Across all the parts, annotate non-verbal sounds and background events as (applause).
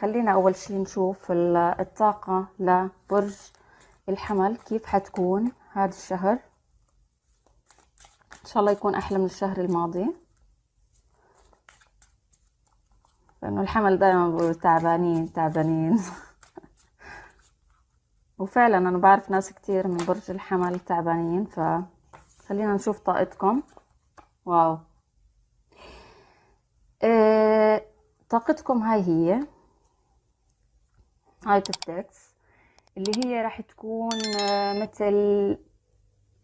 خلينا اول شي نشوف الطاقة لبرج الحمل كيف حتكون هذا الشهر ان شاء الله يكون احلى من الشهر الماضي لانه الحمل دائما بيقولوا تعبانين تعبانين (laughs) وفعلا انا بعرف ناس كتير من برج الحمل تعبانين فخلينا نشوف طاقتكم واو إيه طاقتكم هاي هي هايت اوف اللي هي راح تكون آه، مثل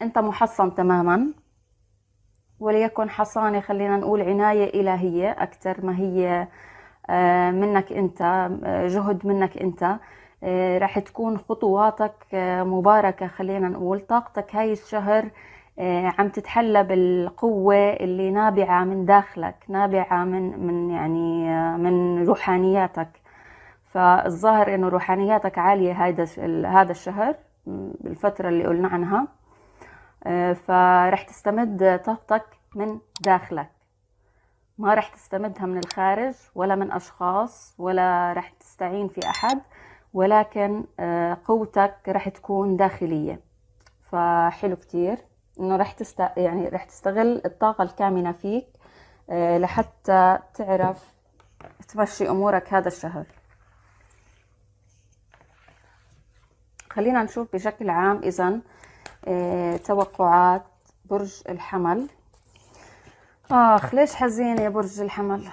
انت محصن تماما وليكن حصانة خلينا نقول عناية إلهية أكثر ما هي آه، منك أنت آه، جهد منك أنت رح تكون خطواتك مباركة خلينا نقول طاقتك هاي الشهر عم تتحلى بالقوة اللي نابعة من داخلك نابعة من من يعني من روحانياتك فالظاهر انه روحانياتك عاليه هيدا هذا الشهر بالفتره اللي قلنا عنها آه، فرح تستمد طاقتك من داخلك ما رح تستمدها من الخارج ولا من اشخاص ولا رح تستعين في احد ولكن آه، قوتك رح تكون داخليه فحلو كتير انه رح تست يعني رح تستغل الطاقه الكامنه فيك آه، لحتى تعرف تمشي امورك هذا الشهر خلينا نشوف بشكل عام اذا آه، توقعات برج الحمل اخ ليش حزين يا برج الحمل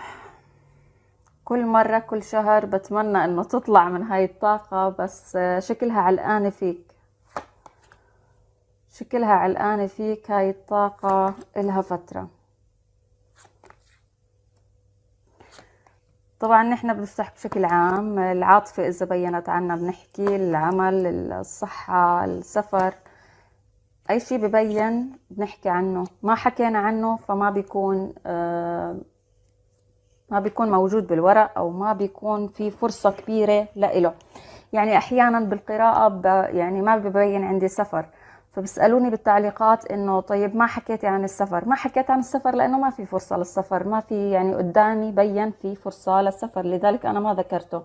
كل مرة كل شهر بتمنى انه تطلع من هاي الطاقة بس آه، شكلها علقانة فيك شكلها علقانة فيك هاي الطاقة إلها فترة طبعا نحن بنفتح بشكل عام العاطفة إذا بينت عنا بنحكي العمل الصحة السفر أي شيء ببين بنحكي عنه ما حكينا عنه فما بيكون آه، ما بيكون موجود بالورق أو ما بيكون في فرصة كبيرة لإله يعني أحيانا بالقراءة يعني ما ببين عندي سفر فبسالوني طيب، بالتعليقات انه طيب ما حكيتي عن السفر ما حكيت عن السفر لانه ما في فرصه للسفر ما في يعني قدامي بين في فرصه للسفر لذلك انا ما ذكرته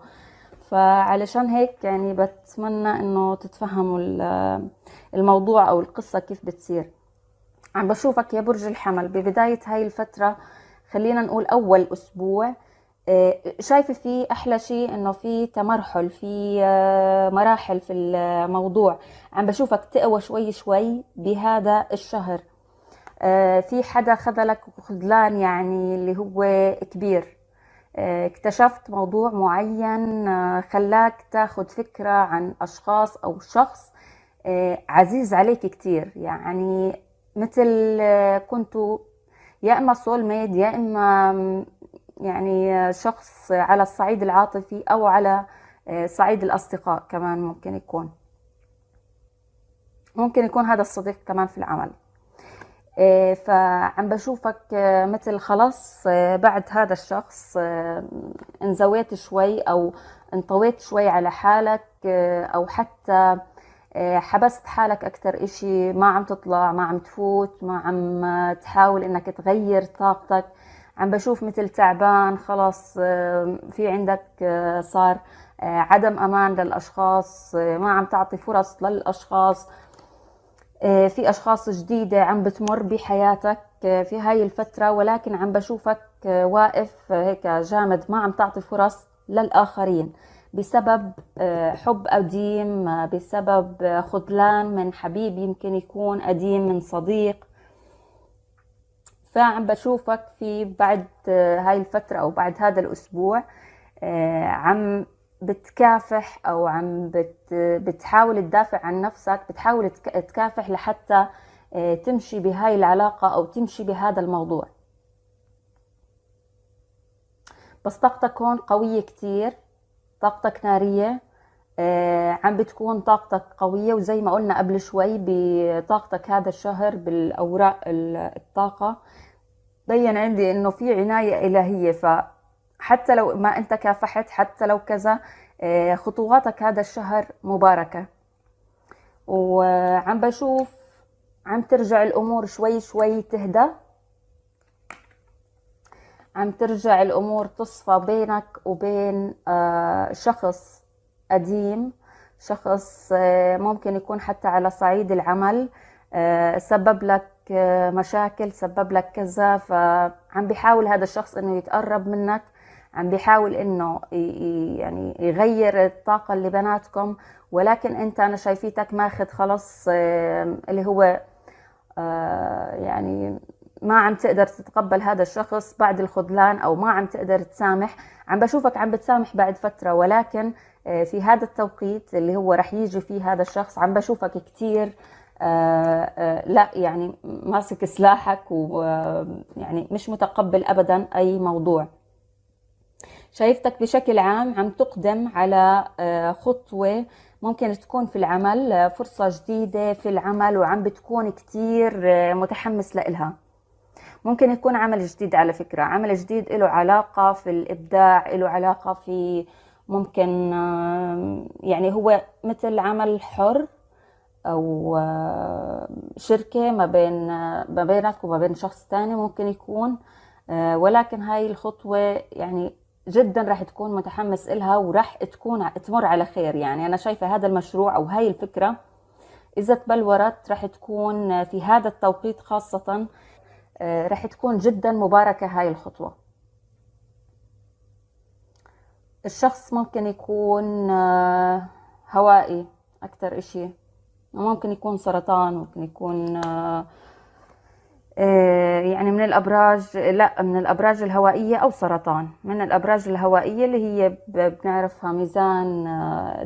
فعلشان هيك يعني بتمنى انه تتفهموا الموضوع او القصه كيف بتصير عم بشوفك يا برج الحمل ببدايه هاي الفتره خلينا نقول اول اسبوع آه، شايفة فيه أحلى شيء إنه في تمرحل في آه، مراحل في الموضوع عم بشوفك تقوى شوي شوي بهذا الشهر آه، في حدا خذلك خذلان يعني اللي هو كبير اكتشفت موضوع معين خلاك تاخذ فكرة عن أشخاص أو شخص عزيز عليك كتير يعني مثل كنتوا يا اما سول ميد يا اما يعني شخص على الصعيد العاطفي أو على آه، صعيد الأصدقاء كمان ممكن يكون ممكن يكون هذا الصديق كمان في العمل آه، فعم بشوفك آه، مثل خلاص بعد هذا الشخص انزويت شوي او انطويت شوي على حالك او حتى حبست حالك اكثر اشي ما عم تطلع ما عم تفوت ما عم تحاول انك تغير طاقتك عم بشوف مثل تعبان خلاص آه، في عندك آه، صار آه، عدم امان للاشخاص ما عم تعطي فرص للاشخاص في اشخاص جديده عم بتمر بحياتك في هاي الفتره ولكن عم بشوفك واقف هيك جامد ما عم تعطي فرص للاخرين بسبب حب قديم بسبب خذلان من حبيب يمكن يكون قديم من صديق فعم بشوفك في بعد آه، هاي الفترة أو بعد هذا الأسبوع آه، عم بتكافح أو عم بت بتحاول تدافع عن نفسك بتحاول تكافح لحتى آه، تمشي بهاي العلاقة أو تمشي بهذا الموضوع بس طاقتك هون قوية كتير طاقتك نارية آه، عم بتكون طاقتك قوية وزي ما قلنا قبل شوي بطاقتك هذا الشهر بالأوراق الطاقة بين عندي إنه في عناية إلهية فحتى لو ما أنت كافحت حتى لو كذا آه، خطواتك هذا الشهر مباركة وعم بشوف عم ترجع الأمور شوي شوي تهدى عم ترجع الأمور تصفى بينك وبين آه، شخص قديم شخص آه، ممكن يكون حتى على صعيد العمل آه، سبب لك آه، مشاكل سبب لك كذا فعم بيحاول هذا الشخص انه يتقرب منك عم بيحاول انه يعني يغير الطاقه اللي بيناتكم ولكن انت انا شايفيتك ماخذ خلص اللي هو يعني ما عم تقدر تتقبل هذا الشخص بعد الخذلان او ما عم تقدر تسامح عم بشوفك عم بتسامح بعد فتره ولكن آه، في هذا التوقيت اللي هو رح يجي فيه هذا الشخص عم بشوفك كتير آه، آه، لا يعني ماسك سلاحك ويعني مش متقبل ابدا اي موضوع شايفتك بشكل عام عم تقدم على خطوة ممكن تكون في العمل فرصة جديدة في العمل وعم بتكون كتير متحمس لإلها ممكن يكون عمل جديد على فكرة عمل جديد له علاقة في الإبداع له علاقة في ممكن يعني هو مثل عمل حر او شركه ما بين ما بينك وما بين شخص ثاني ممكن يكون آه، ولكن هاي الخطوه يعني جدا راح تكون متحمس لها وراح تكون تمر على خير يعني أنا شايفة هذا المشروع أو هاي الفكرة إذا تبلورت راح تكون في هذا التوقيت خاصة آه، راح تكون جدا مباركة هاي الخطوة الشخص ممكن يكون آه، هوائي أكثر إشي ممكن يكون سرطان ممكن يكون آه، آه، يعني من الأبراج لا من الأبراج الهوائية أو سرطان من الأبراج الهوائية اللي هي بنعرفها ميزان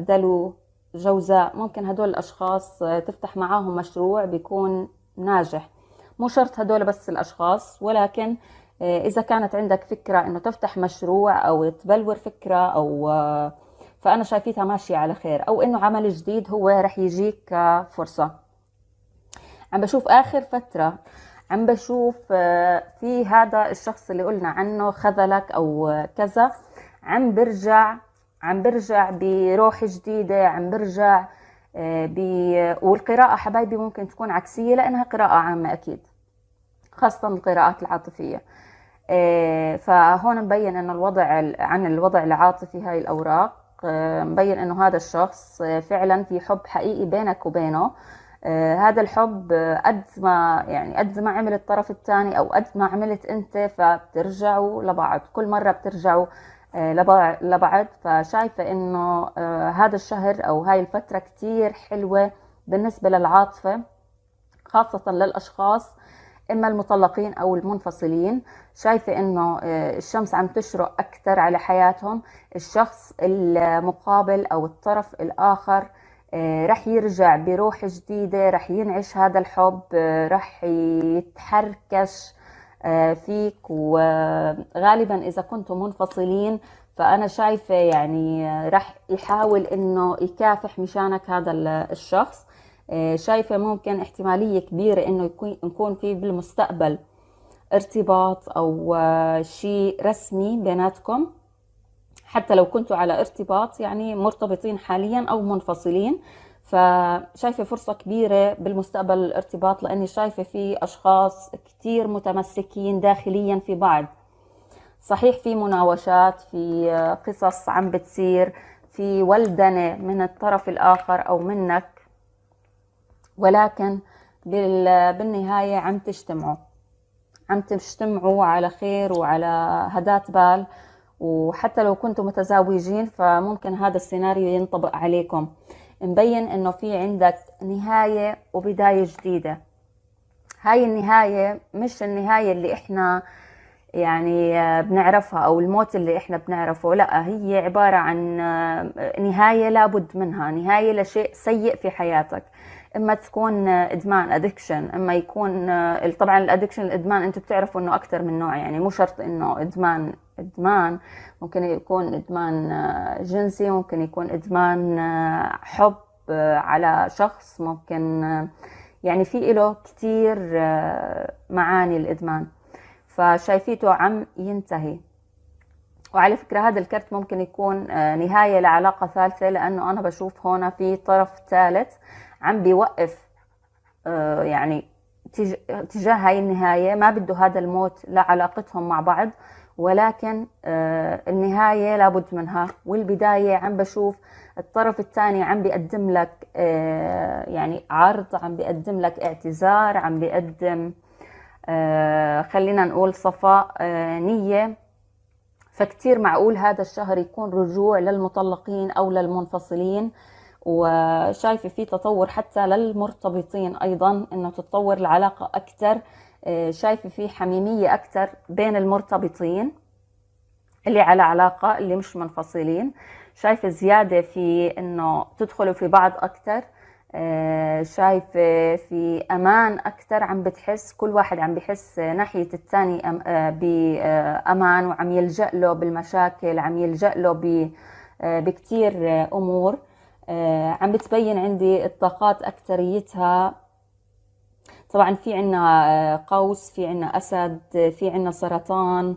دلو جوزاء ممكن هدول الأشخاص تفتح معاهم مشروع بيكون ناجح مو شرط هدول بس الأشخاص ولكن آه، إذا كانت عندك فكرة إنه تفتح مشروع أو تبلور فكرة أو آه، فأنا شايفيتها ماشية على خير أو إنه عمل جديد هو رح يجيك كفرصة آه، عم بشوف آخر فترة عم بشوف في هذا الشخص اللي قلنا عنه خذلك أو كذا عم برجع عم برجع بروح جديدة عم برجع ب... والقراءة حبايبي ممكن تكون عكسية لأنها قراءة عامة أكيد خاصة القراءات العاطفية آه، فهون مبين انه الوضع عن الوضع العاطفي هاي الأوراق آه، مبين أنه هذا الشخص آه، فعلا في حب حقيقي بينك وبينه هذا الحب قد ما يعني قد ما عمل الطرف الثاني او قد ما عملت انت فبترجعوا لبعض كل مره بترجعوا لبعض فشايفه انه هذا الشهر او هاي الفتره كتير حلوه بالنسبه للعاطفه خاصه للاشخاص اما المطلقين او المنفصلين شايفه انه آه، الشمس عم تشرق اكثر على حياتهم الشخص المقابل او الطرف الاخر آه، رح يرجع بروح جديدة رح ينعش هذا الحب آه، رح يتحركش فيك وغالبا إذا كنتم منفصلين فأنا شايفة يعني رح يحاول إنه يكافح مشانك هذا الشخص آه، شايفه ممكن احتماليه كبيره انه يكون نكون في بالمستقبل ارتباط او آه، شيء رسمي بيناتكم حتى لو كنتوا على ارتباط يعني مرتبطين حاليا او منفصلين فشايفه فرصه كبيره بالمستقبل الارتباط لاني شايفه في اشخاص كتير متمسكين داخليا في بعض صحيح في مناوشات في آه، قصص عم بتصير في ولدنه من الطرف الاخر او منك ولكن بالنهاية عم تجتمعوا عم تجتمعوا على خير وعلى هدات بال وحتى لو كنتم متزوجين فممكن هذا السيناريو ينطبق عليكم مبين انه في عندك نهاية وبداية جديدة هاي النهاية مش النهاية اللي احنا يعني بنعرفها او الموت اللي احنا بنعرفه لا هي عبارة عن نهاية لابد منها نهاية لشيء سيء في حياتك اما تكون ادمان ادكشن اما يكون آه، طبعا الادكشن الادمان انتم بتعرفوا انه اكثر من نوع يعني مو شرط انه ادمان ادمان ممكن يكون ادمان آه، جنسي ممكن يكون ادمان آه، حب على شخص ممكن يعني في له كثير معاني الادمان فشايفيته عم ينتهي وعلى فكرة هذا الكرت ممكن يكون آه، نهاية لعلاقة ثالثة لأنه أنا بشوف هنا في طرف ثالث عم بيوقف آه، يعني تجاه هاي النهاية ما بده هذا الموت لعلاقتهم مع بعض ولكن آه، النهاية لابد منها والبداية عم بشوف الطرف الثاني عم بيقدم لك يعني عرض عم بيقدم لك اعتذار عم بيقدم خلينا نقول صفاء نية فكتير معقول هذا الشهر يكون رجوع للمطلقين أو للمنفصلين وشايفة في تطور حتى للمرتبطين أيضا أنه تتطور العلاقة أكثر آه، شايفة في حميمية أكثر بين المرتبطين اللي على علاقة اللي مش منفصلين شايفة زيادة في أنه تدخلوا في بعض أكثر آه، شايفة آه، في أمان أكثر عم بتحس كل واحد عم بحس ناحية الثاني آه، بأمان وعم يلجأ له بالمشاكل عم يلجأ له بكتير أمور عم بتبين عندي الطاقات أكتريتها طبعا في عنا قوس في عنا أسد في عنا سرطان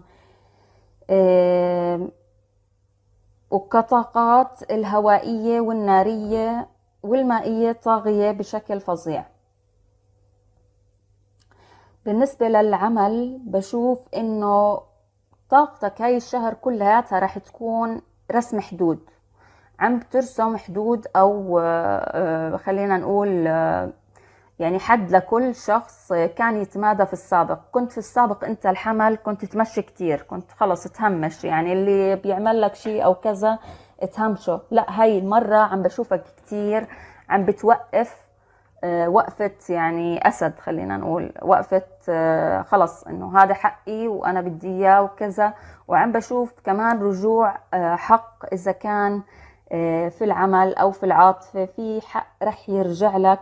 وكطاقات الهوائية والنارية والمائية طاغية بشكل فظيع بالنسبة للعمل بشوف انه طاقتك هاي الشهر كلياتها رح تكون رسم حدود عم بترسم حدود او آه، خلينا نقول آه، يعني حد لكل شخص كان يتمادى في السابق كنت في السابق انت الحمل كنت تمشي كتير كنت خلص تهمش يعني اللي بيعمل لك شيء او كذا تهمشه لا هاي المرة عم بشوفك كتير عم بتوقف آه، وقفة يعني أسد خلينا نقول وقفة آه، خلص إنه هذا حقي وأنا بدي إياه وكذا وعم بشوف كمان رجوع آه، حق إذا كان في العمل أو في العاطفة في حق رح يرجع لك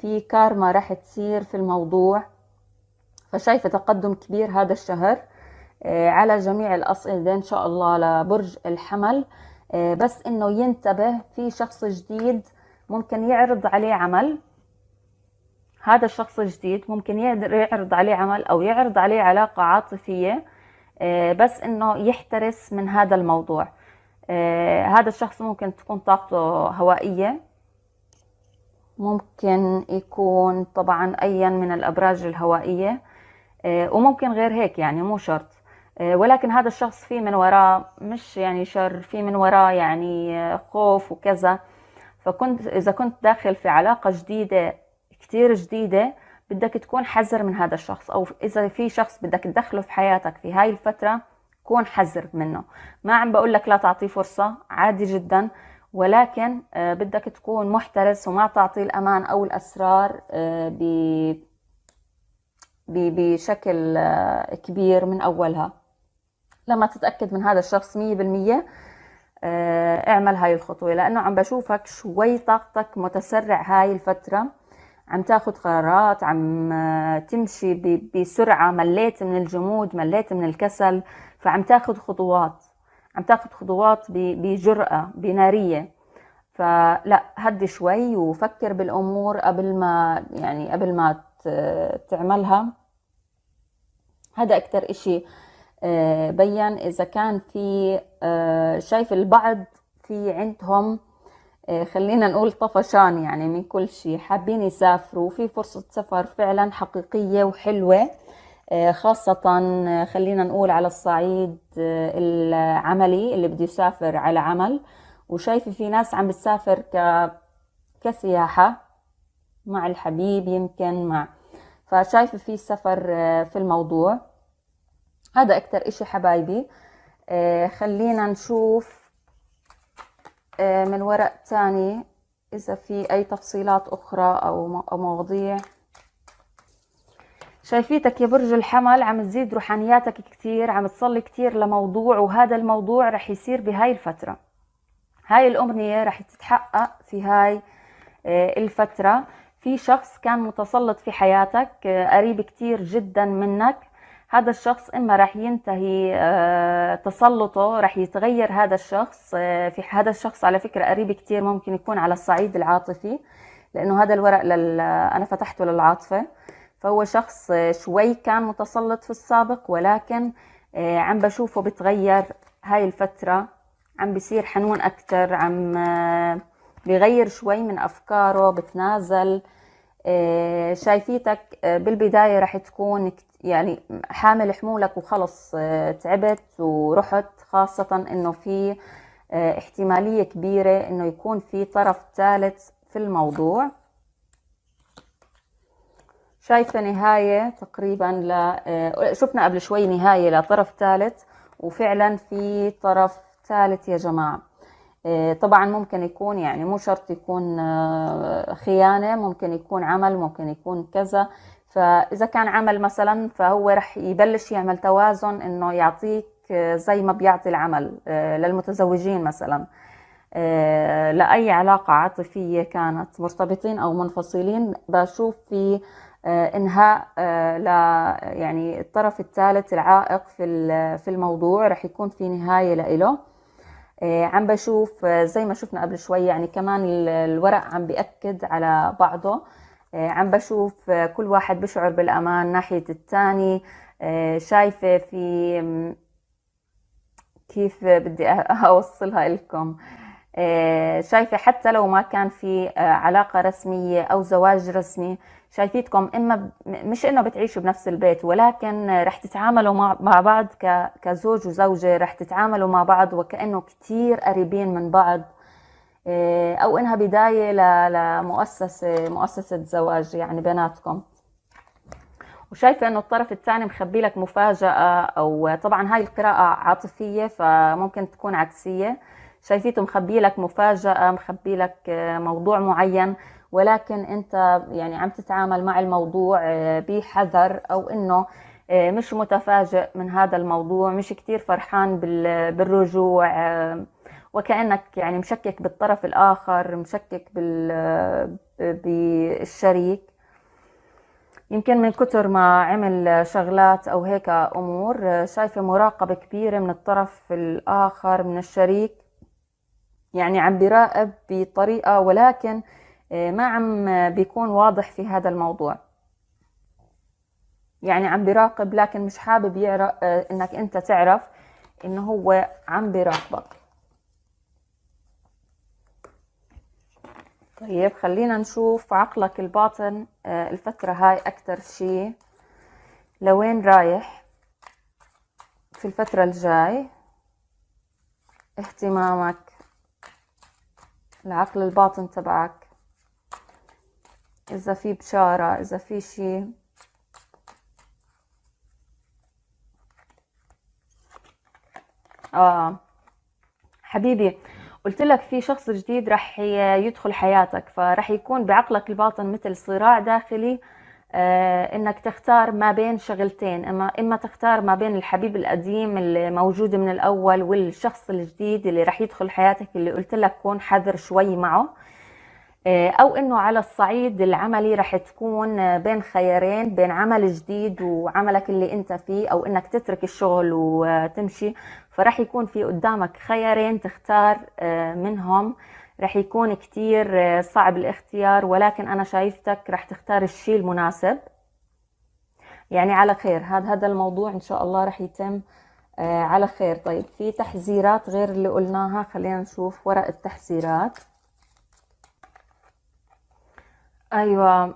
في كارما رح تصير في الموضوع فشايفة تقدم كبير هذا الشهر آه، على جميع الأصعدة إن شاء الله لبرج الحمل آه، بس إنه ينتبه في شخص جديد ممكن يعرض عليه عمل هذا الشخص الجديد ممكن يعرض عليه عمل أو يعرض عليه علاقة عاطفية آه، بس إنه يحترس من هذا الموضوع هذا الشخص ممكن تكون طاقته هوائية ممكن يكون طبعا أيا من الأبراج الهوائية وممكن غير هيك يعني مو شرط آه، ولكن هذا الشخص في من وراه مش يعني شر في من وراه يعني آه، خوف وكذا فكنت إذا كنت داخل في علاقة جديدة كثير جديدة بدك تكون حذر من هذا الشخص أو إذا في شخص بدك تدخله في حياتك في هاي الفترة كون حذر منه ما عم بقول لك لا تعطيه فرصة عادي جدا ولكن آه، بدك تكون محترس وما تعطيه الأمان أو الأسرار بشكل كبير من أولها لما تتاكد من هذا الشخص 100% آه، اعمل هاي الخطوه لانه عم بشوفك شوي طاقتك متسرع هاي الفتره عم تاخذ قرارات عم آه، تمشي بسرعه مليت من الجمود مليت من الكسل فعم تاخذ خطوات عم تاخذ خطوات بجرأة بنارية فلا هدي شوي وفكر بالأمور قبل ما يعني قبل ما تعملها هذا أكتر إشي آه، بين اذا كان في آه، شايف البعض في عندهم آه، خلينا نقول طفشان يعني من كل شيء حابين يسافروا في فرصة سفر فعلا حقيقية وحلوة خاصة خلينا نقول على الصعيد العملي اللي بده يسافر على عمل وشايفة في ناس عم بتسافر ك... كسياحة مع الحبيب يمكن مع فشايفة في سفر في الموضوع هذا اكتر اشي حبايبي آه خلينا نشوف آه من ورق تاني اذا في اي تفصيلات اخرى او مواضيع شايفيتك يا برج الحمل عم تزيد روحانياتك كتير عم تصلي كتير لموضوع وهذا الموضوع رح يصير بهاي الفترة هاي الأمنية رح تتحقق في هاي آه، الفترة في شخص كان متسلط في حياتك آه، قريب كتير جدا منك هذا الشخص اما راح ينتهي آه، تسلطه راح يتغير هذا الشخص آه، في هذا الشخص على فكره قريب كثير ممكن يكون على الصعيد العاطفي لانه هذا الورق لل... انا فتحته للعاطفه فهو شخص آه، شوي كان متسلط في السابق ولكن عم بشوفه بتغير هاي الفتره عم بصير حنون اكثر عم بغير شوي من افكاره بتنازل آه، شايفيتك آه، بالبداية رح تكون يعني حامل حمولك وخلص آه، تعبت ورحت خاصة انه في احتمالية كبيرة انه يكون في طرف ثالث في الموضوع شايفة نهاية تقريبا ل... شفنا قبل شوي نهاية لطرف ثالث وفعلا في طرف ثالث يا جماعة إيه، طبعا ممكن يكون يعني مو شرط يكون آه، خيانة ممكن يكون عمل ممكن يكون كذا فإذا كان عمل مثلا فهو رح يبلش يعمل توازن إنه يعطيك آه، زي ما بيعطي العمل آه، للمتزوجين مثلا لأي علاقة عاطفية كانت مرتبطين أو منفصلين بشوف في انهاء ل يعني الطرف الثالث العائق في في الموضوع رح يكون في نهايه لإله آه، عم بشوف آه، زي ما شفنا قبل شوي يعني كمان الورق عم بيأكد على بعضه آه، عم بشوف كل واحد بشعر بالأمان ناحية الثاني شايفة في كيف بدي (laughs) أوصلها لكم آه، شايفة حتى لو ما كان في آه، علاقة رسمية أو زواج رسمي شايفيتكم إما مش إنه بتعيشوا بنفس البيت ولكن رح تتعاملوا مع بعض كزوج وزوجة رح تتعاملوا مع بعض وكأنه كتير قريبين من بعض آه، أو إنها بداية لمؤسسة مؤسسة زواج يعني بيناتكم وشايفة انه الطرف الثاني مخبي لك مفاجأة او طبعا هاي القراءة عاطفية فممكن تكون عكسية شايفيته مخبي لك مفاجأة مخبي لك آه، موضوع معين ولكن انت يعني عم تتعامل مع الموضوع آه، بحذر او انه آه، مش متفاجئ من هذا الموضوع مش كتير فرحان بالرجوع وكأنك يعني مشكك بالطرف الآخر مشكك بالشريك يمكن من كتر ما عمل شغلات أو هيك أمور شايفة مراقبة كبيرة من الطرف الآخر من الشريك يعني عم بيراقب بطريقة ولكن آه، ما عم بيكون واضح في هذا الموضوع يعني عم بيراقب لكن مش حابب يعرف آه، انك انت تعرف انه هو عم بيراقبك طيب خلينا نشوف عقلك الباطن آه، الفترة هاي أكتر شي لوين رايح في الفترة الجاي اهتمامك العقل الباطن تبعك إذا في بشارة إذا في شي آه حبيبي قلت لك في شخص جديد رح يدخل حياتك فرح يكون بعقلك الباطن مثل صراع داخلي آه، انك تختار ما بين شغلتين اما اما تختار ما بين الحبيب القديم الموجود من الاول والشخص الجديد اللي رح يدخل حياتك اللي قلت لك كون حذر شوي معه آه، او انه على الصعيد العملي رح تكون آه، بين خيارين بين عمل جديد وعملك اللي انت فيه او انك تترك الشغل وتمشي فرح يكون في قدامك خيارين تختار منهم رح يكون كتير آه، صعب الاختيار ولكن أنا شايفتك رح تختار الشيء المناسب يعني على خير هذا هذا الموضوع إن شاء الله رح يتم آه، على خير طيب في تحذيرات غير اللي قلناها خلينا نشوف ورق التحذيرات أيوة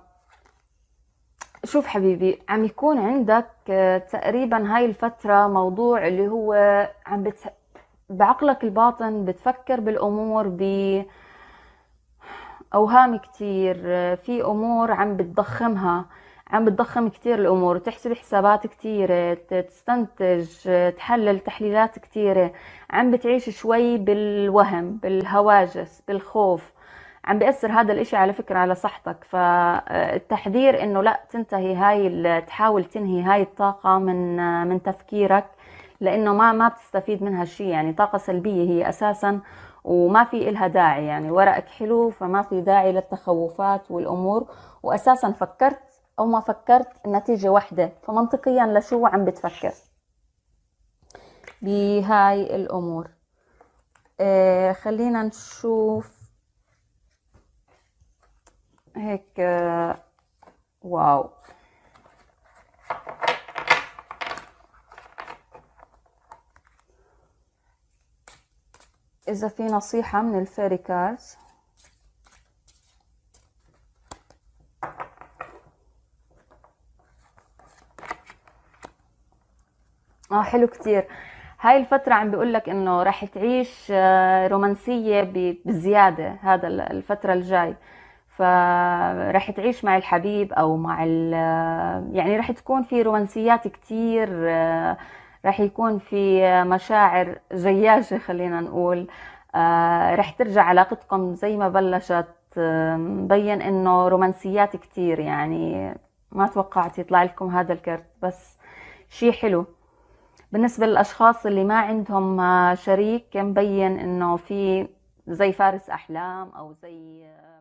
شوف حبيبي عم يكون عندك آه، تقريبا هاي الفترة موضوع اللي هو عم بت... بعقلك الباطن بتفكر بالأمور ب أوهام كتير في أمور عم بتضخمها عم بتضخم كتير الأمور تحسب حسابات كتيرة تستنتج تحلل تحليلات كتيرة عم بتعيش شوي بالوهم بالهواجس بالخوف عم بيأثر هذا الإشي على فكرة على صحتك فالتحذير آه، إنه لا تنتهي هاي تحاول تنهي هاي الطاقة من آه، من تفكيرك لانه ما ما بتستفيد منها شيء يعني طاقه سلبيه هي اساسا وما في إلها داعي يعني ورقك حلو فما في داعي للتخوفات والامور واساسا فكرت او ما فكرت النتيجه واحده فمنطقيا لشو عم بتفكر بهاي الامور آه خلينا نشوف هيك آه واو إذا في نصيحة من الفيري كاردز اه حلو كتير هاي الفترة عم بيقول لك انه راح تعيش آه، رومانسية بزيادة هذا الفترة الجاي فراح تعيش مع الحبيب او مع ال آه، يعني راح تكون في رومانسيات كتير آه، رح يكون في مشاعر جياشة خلينا نقول آه، رح ترجع علاقتكم زي ما بلشت مبين انه رومانسيات كتير يعني ما توقعت يطلع لكم هذا الكرت بس شي حلو بالنسبة للأشخاص اللي ما عندهم آه، شريك مبين إنه في زي فارس أحلام أو زي آه،